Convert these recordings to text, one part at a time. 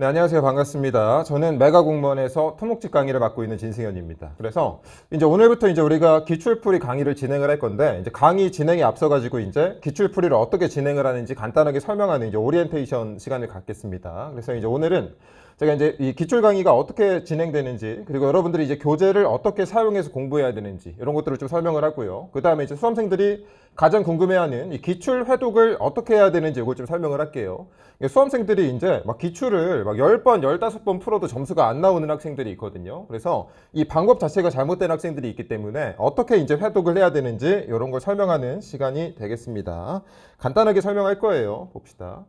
네, 안녕하세요. 반갑습니다. 저는 메가공무원에서 토목직 강의를 맡고 있는 진승현입니다. 그래서 이제 오늘부터 이제 우리가 기출풀이 강의를 진행을 할 건데 이제 강의 진행에 앞서 가지고 이제 기출풀이를 어떻게 진행을 하는지 간단하게 설명하는 이제 오리엔테이션 시간을 갖겠습니다. 그래서 이제 오늘은 제가 이제 이 기출 강의가 어떻게 진행되는지 그리고 여러분들이 이제 교재를 어떻게 사용해서 공부해야 되는지 이런 것들을 좀 설명을 하고요. 그 다음에 이제 수험생들이 가장 궁금해하는 이 기출 회독을 어떻게 해야 되는지 이걸 좀 설명을 할게요. 수험생들이 이제 막 기출을 막 10번, 15번 풀어도 점수가 안 나오는 학생들이 있거든요. 그래서 이 방법 자체가 잘못된 학생들이 있기 때문에 어떻게 이제 회독을 해야 되는지 이런 걸 설명하는 시간이 되겠습니다. 간단하게 설명할 거예요. 봅시다.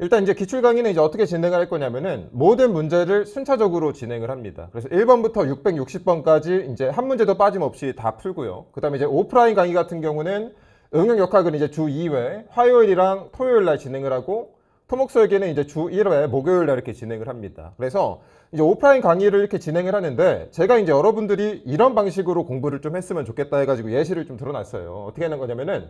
일단 이제 기출 강의는 이제 어떻게 진행을 할 거냐면은 모든 문제를 순차적으로 진행을 합니다. 그래서 1번부터 660번까지 이제 한 문제도 빠짐없이 다 풀고요. 그다음에 이제 오프라인 강의 같은 경우는 응용 역학은 이제 주 2회 화요일이랑 토요일 날 진행을 하고 토목설계는 이제 주 1회 목요일 날 이렇게 진행을 합니다. 그래서 이제 오프라인 강의를 이렇게 진행을 하는데 제가 이제 여러분들이 이런 방식으로 공부를 좀 했으면 좋겠다 해가지고 예시를 좀 들어놨어요. 어떻게 하는 거냐면은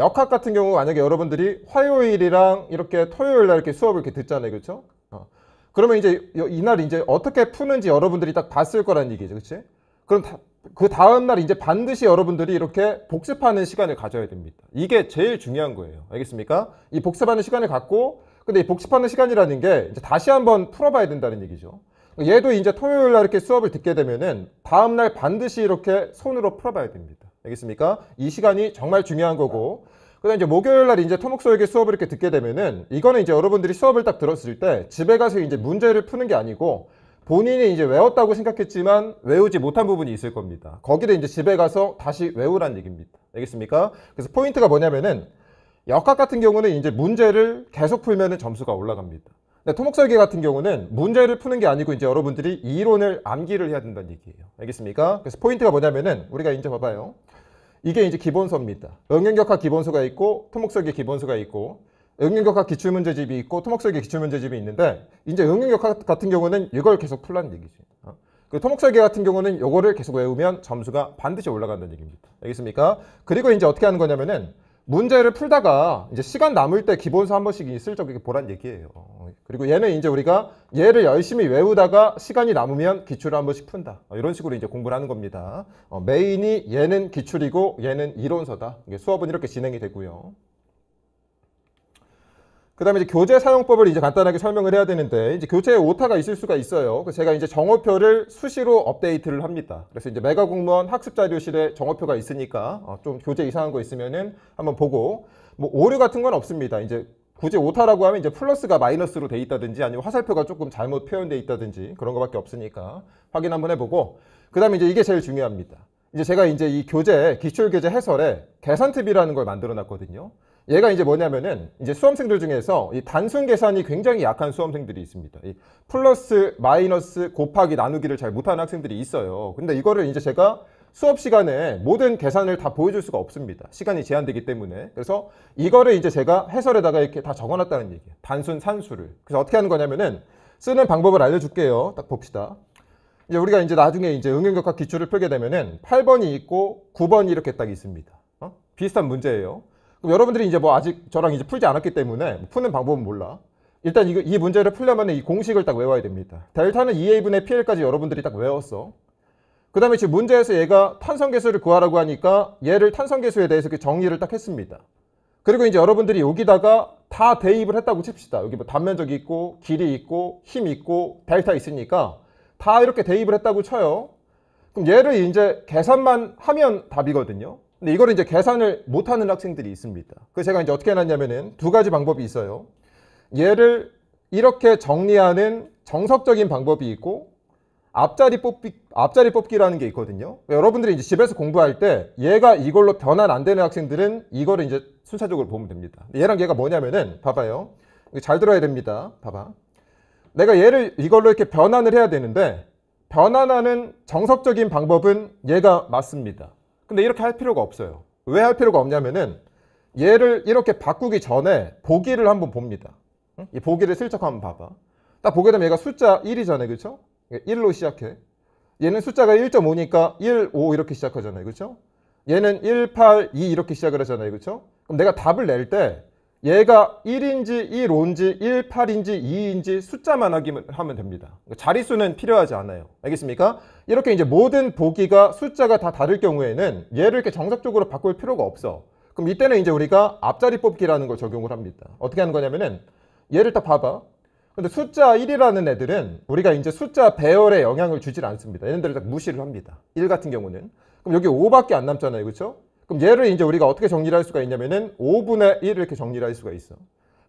역학 같은 경우 만약에 여러분들이 화요일이랑 이렇게 토요일 날 이렇게 수업을 이렇게 듣잖아요. 그렇죠? 어. 그러면 이제 이날 이제 어떻게 푸는지 여러분들이 딱 봤을 거라는 얘기죠. 그렇지? 그럼 다, 그 다음 날 이제 반드시 여러분들이 이렇게 복습하는 시간을 가져야 됩니다. 이게 제일 중요한 거예요. 알겠습니까? 이 복습하는 시간을 갖고 근데 이 복습하는 시간이라는 게 이제 다시 한번 풀어봐야 된다는 얘기죠. 얘도 이제 토요일 날 이렇게 수업을 듣게 되면은 다음 날 반드시 이렇게 손으로 풀어봐야 됩니다. 알겠습니까? 이 시간이 정말 중요한 거고 그다음 이제 목요일 날 이제 토목소에게 수업을 이렇게 듣게 되면은 이거는 이제 여러분들이 수업을 딱 들었을 때 집에 가서 이제 문제를 푸는 게 아니고 본인이 이제 외웠다고 생각했지만 외우지 못한 부분이 있을 겁니다. 거기를 이제 집에 가서 다시 외우란 얘기입니다. 알겠습니까? 그래서 포인트가 뭐냐면은 역학 같은 경우는 이제 문제를 계속 풀면은 점수가 올라갑니다. 근데 토목설계 같은 경우는 문제를 푸는 게 아니고 이제 여러분들이 이론을 암기를 해야 된다는 얘기예요. 알겠습니까? 그래서 포인트가 뭐냐면은 우리가 이제 봐봐요. 이게 이제 기본서입니다. 응용격학 기본서가 있고 토목설계 기본서가 있고 응용격학 기출문제집이 있고 토목설계 기출문제집이 있는데 이제 응용격학 같은 경우는 이걸 계속 풀라는 얘기지. 어? 그 토목설계 같은 경우는 이거를 계속 외우면 점수가 반드시 올라간다는 얘기입니다. 알겠습니까? 그리고 이제 어떻게 하는 거냐면은 문제를 풀다가 이제 시간 남을 때 기본서 한 번씩 있을 적에 보란 얘기예요. 그리고 얘는 이제 우리가 얘를 열심히 외우다가 시간이 남으면 기출을 한 번씩 푼다. 어, 이런 식으로 이제 공부를 하는 겁니다. 어, 메인이 얘는 기출이고 얘는 이론서다. 수업은 이렇게 진행이 되고요. 그 다음에 이제 교재 사용법을 이제 간단하게 설명을 해야 되는데, 이제 교재에 오타가 있을 수가 있어요. 그래서 제가 이제 정어표를 수시로 업데이트를 합니다. 그래서 이제 메가공무원 학습자료실에 정어표가 있으니까, 어, 좀 교재 이상한 거 있으면은 한번 보고, 뭐 오류 같은 건 없습니다. 이제 굳이 오타라고 하면 이제 플러스가 마이너스로 돼 있다든지 아니면 화살표가 조금 잘못 표현돼 있다든지 그런 것밖에 없으니까 확인 한번 해보고 그 다음에 이제 이게 제일 중요합니다. 이제 제가 이제 이 교재 기출 교재 해설에 계산팁이라는 걸 만들어 놨거든요. 얘가 이제 뭐냐면은 이제 수험생들 중에서 이 단순 계산이 굉장히 약한 수험생들이 있습니다. 이 플러스, 마이너스, 곱하기, 나누기를 잘 못하는 학생들이 있어요. 근데 이거를 이제 제가 수업 시간에 모든 계산을 다 보여줄 수가 없습니다. 시간이 제한되기 때문에. 그래서 이거를 이제 제가 해설에다가 이렇게 다 적어놨다는 얘기예요. 단순 산수를. 그래서 어떻게 하는 거냐면은 쓰는 방법을 알려줄게요. 딱 봅시다. 이제 우리가 이제 나중에 이제 응용격학 기출을 풀게 되면은 8번이 있고 9번이 이렇게 딱 있습니다. 어? 비슷한 문제예요. 그럼 여러분들이 이제 뭐 아직 저랑 이제 풀지 않았기 때문에 뭐 푸는 방법은 몰라. 일단 이, 이 문제를 풀려면 이 공식을 딱 외워야 됩니다. 델타는 2a분의 pl까지 여러분들이 딱 외웠어. 그 다음에 지금 문제에서 얘가 탄성계수를 구하라고 하니까 얘를 탄성계수에 대해서 정리를 딱 했습니다. 그리고 이제 여러분들이 여기다가 다 대입을 했다고 칩시다. 여기 뭐 단면적이 있고 길이 있고 힘 있고 델타 있으니까 다 이렇게 대입을 했다고 쳐요. 그럼 얘를 이제 계산만 하면 답이거든요. 근데 이거를 이제 계산을 못하는 학생들이 있습니다. 그 제가 이제 어떻게 해놨냐면은 두 가지 방법이 있어요. 얘를 이렇게 정리하는 정석적인 방법이 있고 앞자리 뽑기 앞자리 뽑기라는 게 있거든요. 여러분들이 이제 집에서 공부할 때 얘가 이걸로 변환 안 되는 학생들은 이거를 이제 순차적으로 보면 됩니다. 얘랑 얘가 뭐냐면은 봐봐요. 잘 들어야 됩니다. 봐봐. 내가 얘를 이걸로 이렇게 변환을 해야 되는데 변환하는 정석적인 방법은 얘가 맞습니다. 근데 이렇게 할 필요가 없어요. 왜 할 필요가 없냐면은 얘를 이렇게 바꾸기 전에 보기를 한번 봅니다. 이 보기를 슬쩍 한번 봐봐. 딱 보게 되면 얘가 숫자 1이잖아요. 그쵸 1로 시작해. 얘는 숫자가 1.5니까 1, 5 이렇게 시작하잖아요. 그렇죠? 얘는 1, 8, 2 이렇게 시작을 하잖아요. 그렇죠? 그럼 내가 답을 낼때 얘가 1인지 1온지 18인지 2인지 숫자만 하면 됩니다. 그러니까 자릿수는 필요하지 않아요. 알겠습니까? 이렇게 이제 모든 보기가 숫자가 다 다를 경우에는 얘를 이렇게 정석적으로 바꿀 필요가 없어. 그럼 이때는 이제 우리가 앞자리 뽑기라는 걸 적용을 합니다. 어떻게 하는 거냐면은 얘를 딱 봐봐. 근데 숫자 1이라는 애들은 우리가 이제 숫자 배열에 영향을 주질 않습니다. 얘네들을 딱 무시를 합니다. 1 같은 경우는. 그럼 여기 5밖에 안 남잖아요. 그렇죠? 그럼 얘를 이제 우리가 어떻게 정리를 할 수가 있냐면은 5분의 1을 이렇게 정리를 할 수가 있어.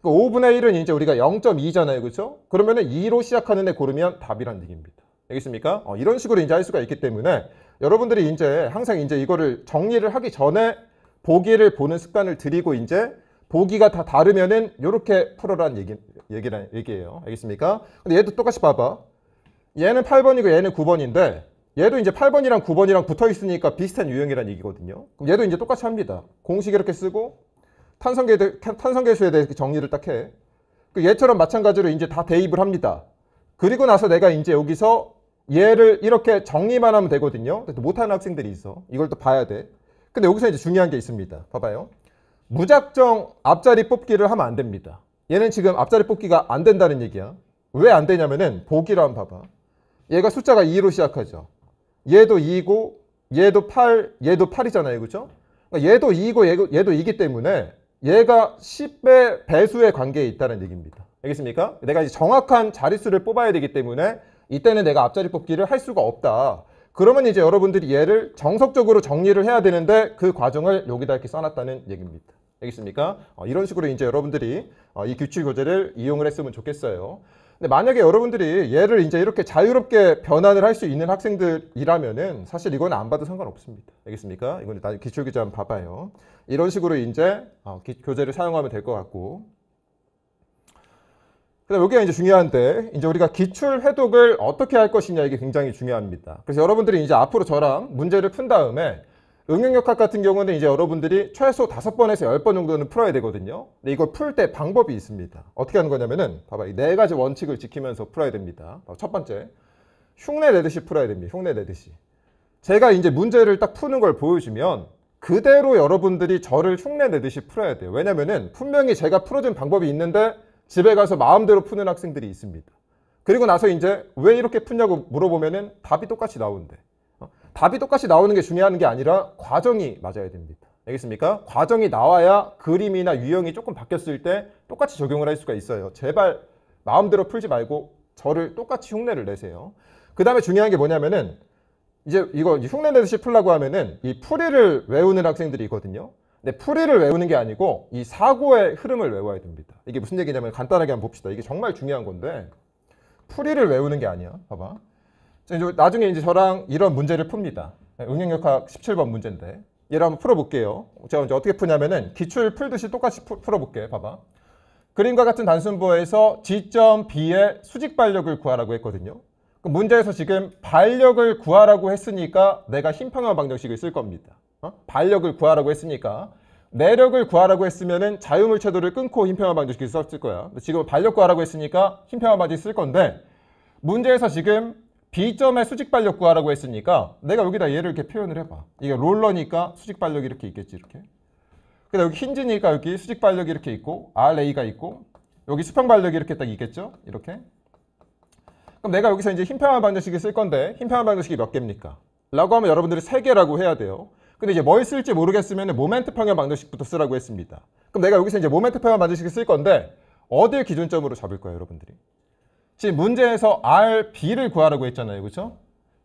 그 그러니까 5분의 1은 이제 우리가 0.2잖아요. 그쵸 그렇죠? 그러면은 2로 시작하는 애 고르면 답이란 얘기입니다. 알겠습니까? 어, 이런 식으로 이제 할 수가 있기 때문에 여러분들이 이제 항상 이제 이거를 정리를 하기 전에 보기를 보는 습관을 드리고 이제 보기가 다 다르면은 이렇게 풀어라는 얘기, 얘기란 얘기예요. 알겠습니까? 근데 얘도 똑같이 봐봐. 얘는 8번이고 얘는 9번인데 얘도 이제 8번이랑 9번이랑 붙어 있으니까 비슷한 유형이란 얘기거든요. 그럼 얘도 이제 똑같이 합니다. 공식 이렇게 쓰고 탄성계 대 탄성계수에 대해 서 정리를 딱 해. 그 얘처럼 마찬가지로 이제 다 대입을 합니다. 그리고 나서 내가 이제 여기서 얘를 이렇게 정리만 하면 되거든요. 못하는 학생들이 있어. 이걸 또 봐야 돼. 근데 여기서 이제 중요한 게 있습니다. 봐봐요. 무작정 앞자리 뽑기를 하면 안 됩니다. 얘는 지금 앞자리 뽑기가 안 된다는 얘기야. 왜 안 되냐면은 보기로 한번 봐봐. 얘가 숫자가 2로 시작하죠. 얘도 2고 얘도 8, 얘도 8이잖아요. 그죠 그러니까 얘도 2고 얘도, 얘도 2기 때문에 얘가 10배 배수의 관계에 있다는 얘기입니다. 알겠습니까? 내가 이제 정확한 자릿수를 뽑아야 되기 때문에 이때는 내가 앞자리 뽑기를 할 수가 없다. 그러면 이제 여러분들이 얘를 정석적으로 정리를 해야 되는데 그 과정을 여기다 이렇게 써놨다는 얘기입니다. 알겠습니까? 어, 이런 식으로 이제 여러분들이 어, 이 규칙 교재를 이용을 했으면 좋겠어요. 근데 만약에 여러분들이 얘를 이제 이렇게 자유롭게 변환을 할 수 있는 학생들이라면은 사실 이건 안 봐도 상관없습니다. 알겠습니까? 이건 나기출기재 한번 봐봐요. 이런 식으로 이제 어, 기, 교재를 사용하면 될 것 같고. 그다음 여기가 이제 중요한데 이제 우리가 기출 해독을 어떻게 할 것이냐 이게 굉장히 중요합니다. 그래서 여러분들이 이제 앞으로 저랑 문제를 푼 다음에 응용역학 같은 경우는 이제 여러분들이 최소 다섯 번에서 열 번 정도는 풀어야 되거든요. 근데 이걸 풀 때 방법이 있습니다. 어떻게 하는 거냐면은 봐봐 이네 가지 원칙을 지키면서 풀어야 됩니다. 첫 번째 흉내 내듯이 풀어야 됩니다. 흉내 내듯이. 제가 이제 문제를 딱 푸는 걸 보여주면 그대로 여러분들이 저를 흉내 내듯이 풀어야 돼요. 왜냐면은 분명히 제가 풀어준 방법이 있는데 집에 가서 마음대로 푸는 학생들이 있습니다. 그리고 나서 이제 왜 이렇게 푸냐고 물어보면은 답이 똑같이 나온대. 답이 똑같이 나오는 게 중요한 게 아니라 과정이 맞아야 됩니다. 알겠습니까? 과정이 나와야 그림이나 유형이 조금 바뀌었을 때 똑같이 적용을 할 수가 있어요. 제발 마음대로 풀지 말고 저를 똑같이 흉내를 내세요. 그 다음에 중요한 게 뭐냐면은 이제 이거 흉내 내듯이 풀라고 하면은 이 풀이를 외우는 학생들이 있거든요. 근데 풀이를 외우는 게 아니고 이 사고의 흐름을 외워야 됩니다. 이게 무슨 얘기냐면 간단하게 한번 봅시다. 이게 정말 중요한 건데 풀이를 외우는 게 아니야. 봐봐. 나중에 이제 저랑 이런 문제를 풉니다. 네, 응용역학 17번 문제인데 얘를 한번 풀어볼게요. 제가 이제 어떻게 푸냐면은 기출 풀듯이 똑같이 푸, 풀어볼게. 요 봐봐. 그림과 같은 단순보에서 지점 B의 수직 발력을 구하라고 했거든요. 그 문제에서 지금 발력을 구하라고 했으니까 내가 힘평형 방정식을 쓸 겁니다. 어? 발력을 구하라고 했으니까 내력을 구하라고 했으면은 자유물체도를 끊고 힘평형 방정식을 썼을 거야. 지금 발력 구하라고 했으니까 힘평형 방정식 쓸 건데 문제에서 지금 B점의 수직 발력 구하라고 했으니까 내가 여기다 얘를 이렇게 표현을 해봐. 이게 롤러니까 수직 발력이 이렇게 있겠지 이렇게. 근데 여기 힌지니까 여기 수직 발력이 이렇게 있고 RA가 있고 여기 수평 발력이 이렇게 딱 있겠죠? 이렇게. 그럼 내가 여기서 이제 힘평형 방정식을 쓸 건데 힘평형 방정식이 몇 개입니까? 라고 하면 여러분들이 세 개라고 해야 돼요. 근데 이제 뭘 쓸지 모르겠으면 모멘트 평형 방정식부터 쓰라고 했습니다. 그럼 내가 여기서 이제 모멘트 평형 방정식을 쓸 건데 어딜 기준점으로 잡을 거예요, 여러분들이? 지금 문제에서 R, B를 구하라고 했잖아요. 그쵸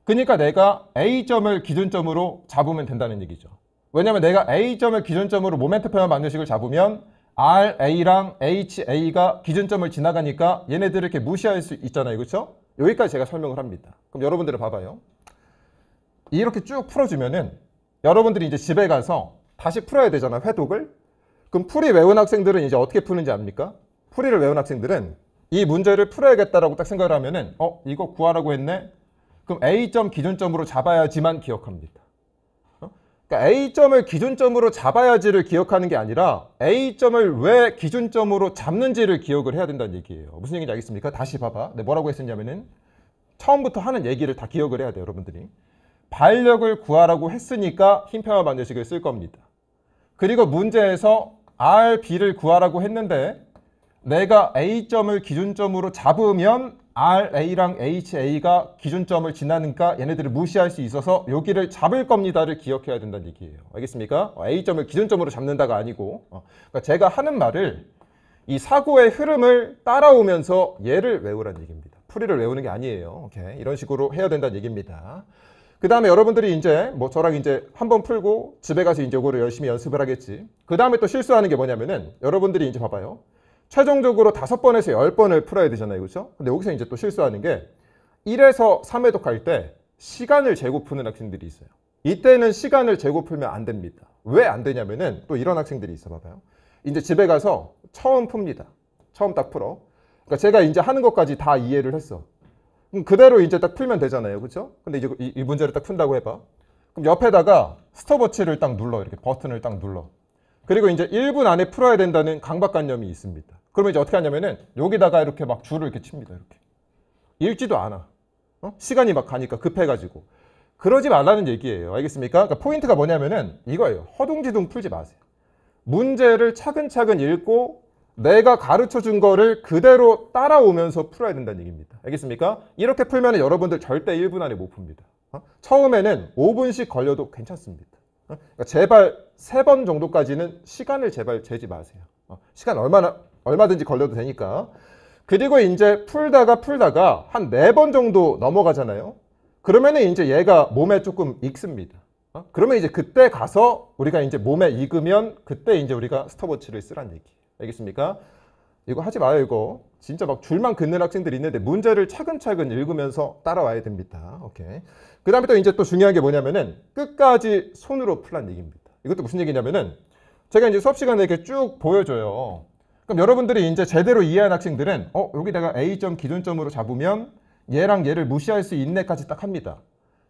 그러니까 내가 A점을 기준점으로 잡으면 된다는 얘기죠. 왜냐면 내가 A점을 기준점으로 모멘트 표현 방정식을 잡으면 R, A랑 H, A가 기준점을 지나가니까 얘네들을 이렇게 무시할 수 있잖아요. 그쵸 여기까지 제가 설명을 합니다. 그럼 여러분들을 봐봐요. 이렇게 쭉 풀어주면은 여러분들이 이제 집에 가서 다시 풀어야 되잖아, 요 회독을. 그럼 풀이 외운 학생들은 이제 어떻게 푸는지 압니까? 풀이를 외운 학생들은 이 문제를 풀어야겠다라고 딱 생각을 하면은 어 이거 구하라고 했네. 그럼 A점 기준점으로 잡아야지만 기억합니다. 어? 그러니까 A점을 기준점으로 잡아야지를 기억하는 게 아니라 A점을 왜 기준점으로 잡는지를 기억을 해야 된다는 얘기예요. 무슨 얘기인지 알겠습니까? 다시 봐봐. 네, 뭐라고 했었냐면은 처음부터 하는 얘기를 다 기억을 해야 돼요. 여러분들이. 반력을 구하라고 했으니까 힘표와 반대식을 쓸 겁니다. 그리고 문제에서 R, B를 구하라고 했는데 내가 A점을 기준점으로 잡으면 RA랑 HA가 기준점을 지나니까 얘네들을 무시할 수 있어서 여기를 잡을 겁니다를 기억해야 된다는 얘기예요. 알겠습니까? 어, A점을 기준점으로 잡는다가 아니고 어, 그러니까 제가 하는 말을 이 사고의 흐름을 따라오면서 얘를 외우라는 얘기입니다. 풀이를 외우는 게 아니에요. 오케이. 이런 식으로 해야 된다는 얘기입니다. 그 다음에 여러분들이 이제 뭐 저랑 이제 한번 풀고 집에 가서 이제 요거를 열심히 연습을 하겠지. 그 다음에 또 실수하는 게 뭐냐면은 여러분들이 이제 봐봐요. 최종적으로 다섯 번에서 열번을 풀어야 되잖아요. 그렇죠? 근데 여기서 이제 또 실수하는 게 1에서 3에독할때 시간을 재고 푸는 학생들이 있어요. 이때는 시간을 재고 풀면 안 됩니다. 왜 안 되냐면은 또 이런 학생들이 있어 봐봐요. 이제 집에 가서 처음 풉니다. 처음 딱 풀어. 그러니까 제가 이제 하는 것까지 다 이해를 했어. 그럼 그대로 이제 딱 풀면 되잖아요. 그렇죠? 근데 이제 이, 이 문제를 딱 푼다고 해봐. 그럼 옆에다가 스톱워치를 딱 눌러. 이렇게 버튼을 딱 눌러. 그리고 이제 1분 안에 풀어야 된다는 강박관념이 있습니다. 그러면 이제 어떻게 하냐면은 여기다가 이렇게 막 줄을 이렇게 칩니다. 이렇게. 읽지도 않아. 어? 시간이 막 가니까 급해가지고. 그러지 말라는 얘기예요. 알겠습니까? 그러니까 포인트가 뭐냐면은 이거예요. 허둥지둥 풀지 마세요. 문제를 차근차근 읽고 내가 가르쳐 준 거를 그대로 따라오면서 풀어야 된다는 얘기입니다. 알겠습니까? 이렇게 풀면 여러분들 절대 1분 안에 못 풉니다. 어? 처음에는 5분씩 걸려도 괜찮습니다. 어? 그러니까 제발 세번 정도까지는 시간을 제발 재지 마세요. 어, 시간 얼마나 얼마든지 걸려도 되니까. 그리고 이제 풀다가 풀다가 한 네 번 정도 넘어가잖아요. 그러면은 이제 얘가 몸에 조금 익습니다. 어? 그러면 이제 그때 가서 우리가 이제 몸에 익으면 그때 이제 우리가 스톱워치를 쓰란 얘기. 알겠습니까? 이거 하지 마요 이거. 진짜 막 줄만 긋는 학생들이 있는데 문제를 차근차근 읽으면서 따라와야 됩니다. 오케이. 그 다음에 또 이제 또 중요한 게 뭐냐면은 끝까지 손으로 풀란 얘기입니다. 이것도 무슨 얘기냐면은 제가 이제 수업 시간에 이렇게 쭉 보여줘요. 그럼 여러분들이 이제 제대로 이해한 학생들은 어 여기 내가 A점 기준점으로 잡으면 얘랑 얘를 무시할 수 있네까지 딱 합니다.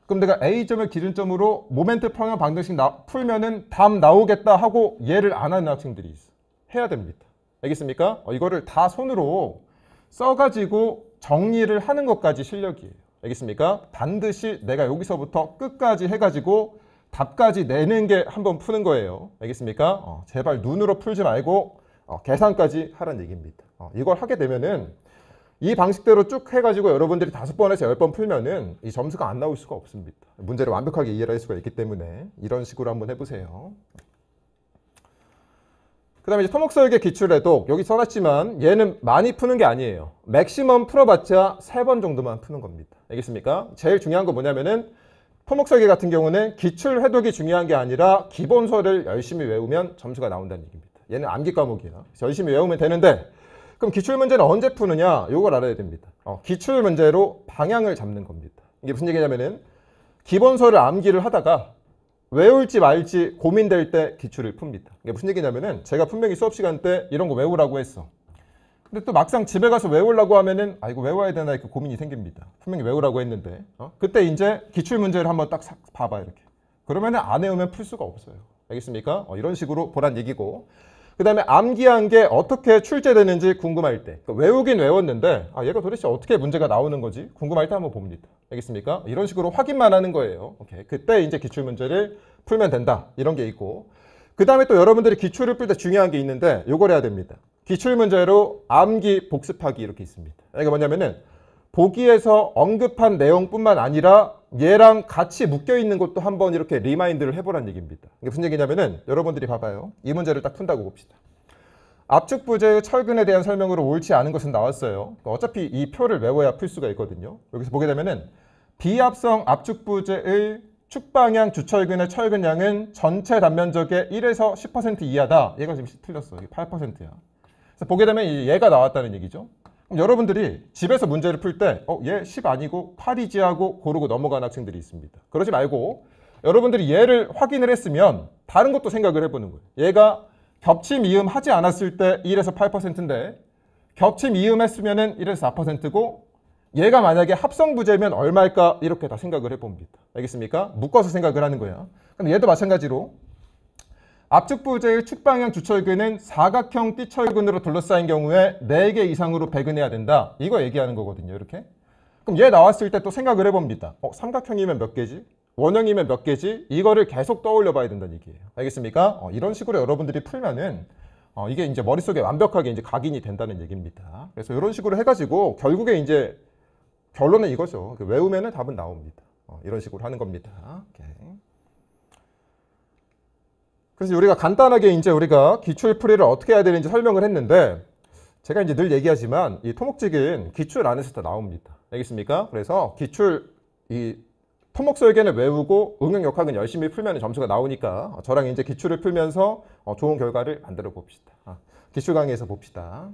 그럼 내가 A점을 기준점으로 모멘트 평형 방정식 나, 풀면은 답 나오겠다 하고 얘를 안 하는 학생들이 있어. 해야 됩니다. 알겠습니까? 어, 이거를 다 손으로 써가지고 정리를 하는 것까지 실력이에요. 알겠습니까? 반드시 내가 여기서부터 끝까지 해가지고 답까지 내는 게 한 번 푸는 거예요. 알겠습니까? 어, 제발 눈으로 풀지 말고 어, 계산까지 하란 얘기입니다. 어, 이걸 하게 되면은 이 방식대로 쭉 해가지고 여러분들이 다섯 번에서 열 번 풀면은 이 점수가 안 나올 수가 없습니다. 문제를 완벽하게 이해를 할 수가 있기 때문에 이런 식으로 한번 해보세요. 그 다음에 이제 토목역계기출해도 여기 써놨지만 얘는 많이 푸는 게 아니에요. 맥시멈 풀어봤자 세 번 정도만 푸는 겁니다. 알겠습니까? 제일 중요한 거 뭐냐면은 토목 설계 같은 경우는 기출 해독이 중요한 게 아니라 기본서를 열심히 외우면 점수가 나온다는 얘기입니다. 얘는 암기 과목이에요 열심히 외우면 되는데 그럼 기출 문제는 언제 푸느냐? 이걸 알아야 됩니다. 어, 기출 문제로 방향을 잡는 겁니다. 이게 무슨 얘기냐면은 기본서를 암기를 하다가 외울지 말지 고민될 때 기출을 풉니다. 이게 무슨 얘기냐면은 제가 분명히 수업 시간 때 이런 거 외우라고 했어. 근데 또 막상 집에 가서 외우려고 하면은 아 이거 외워야 되나 이렇게 고민이 생깁니다. 분명히 외우라고 했는데 어? 그때 이제 기출 문제를 한번 딱 봐봐 이렇게. 그러면은 안 외우면 풀 수가 없어요. 알겠습니까? 어, 이런 식으로 보란 얘기고. 그 다음에 암기한 게 어떻게 출제되는지 궁금할 때 그러니까 외우긴 외웠는데 아 얘가 도대체 어떻게 문제가 나오는 거지 궁금할 때 한번 봅니다 알겠습니까 이런 식으로 확인만 하는 거예요 오케이 그때 이제 기출 문제를 풀면 된다 이런 게 있고 그 다음에 또 여러분들이 기출을 풀 때 중요한 게 있는데 요걸 해야 됩니다 기출문제로 암기 복습하기 이렇게 있습니다. 이게 뭐냐면은 보기에서 언급한 내용뿐만 아니라 얘랑 같이 묶여 있는 것도 한번 이렇게 리마인드를 해보란 얘기입니다. 이게 무슨 얘기냐면은 여러분들이 봐봐요. 이 문제를 딱 푼다고 봅시다. 압축 부재의 철근에 대한 설명으로 옳지 않은 것은 나왔어요. 그러니까 어차피 이 표를 외워야 풀 수가 있거든요. 여기서 보게 되면은 비합성 압축 부재의 축방향 주철근의 철근량은 전체 단면적의 1에서 10% 이하다. 얘가 지금 틀렸어. 이게 8%야. 그래서 보게 되면 얘가 나왔다는 얘기죠. 그럼 여러분들이 집에서 문제를 풀 때 어, 얘 10 예, 아니고 8이지 하고 고르고 넘어간 학생들이 있습니다. 그러지 말고 여러분들이 얘를 확인을 했으면 다른 것도 생각을 해보는 거예요. 얘가 겹침 이음 하지 않았을 때 1에서 8%인데 겹침 이음 했으면 1에서 4%고 얘가 만약에 합성부재면 얼마일까 이렇게 다 생각을 해봅니다. 알겠습니까? 묶어서 생각을 하는 거야. 그럼 얘도 마찬가지로 압축 부재의 축방향 주철근은 사각형 띠철근으로 둘러싸인 경우에 4개 이상으로 배근해야 된다. 이거 얘기하는 거거든요. 이렇게. 그럼 얘 나왔을 때 또 생각을 해봅니다. 어, 삼각형이면 몇 개지? 원형이면 몇 개지? 이거를 계속 떠올려 봐야 된다는 얘기예요. 알겠습니까? 어, 이런 식으로 여러분들이 풀면은 어, 이게 이제 머릿속에 완벽하게 이제 각인이 된다는 얘기입니다. 그래서 이런 식으로 해가지고 결국에 이제 결론은 이거죠. 그 외우면은 답은 나옵니다. 어, 이런 식으로 하는 겁니다. 오케이. 그래서 우리가 간단하게 이제 우리가 기출 풀이를 어떻게 해야 되는지 설명을 했는데 제가 이제 늘 얘기하지만 이 토목직은 기출 안에서 다 나옵니다. 알겠습니까? 그래서 기출 이 토목설계는 외우고 응용역학은 열심히 풀면 점수가 나오니까 저랑 이제 기출을 풀면서 어, 좋은 결과를 만들어 봅시다. 아, 기출 강의에서 봅시다.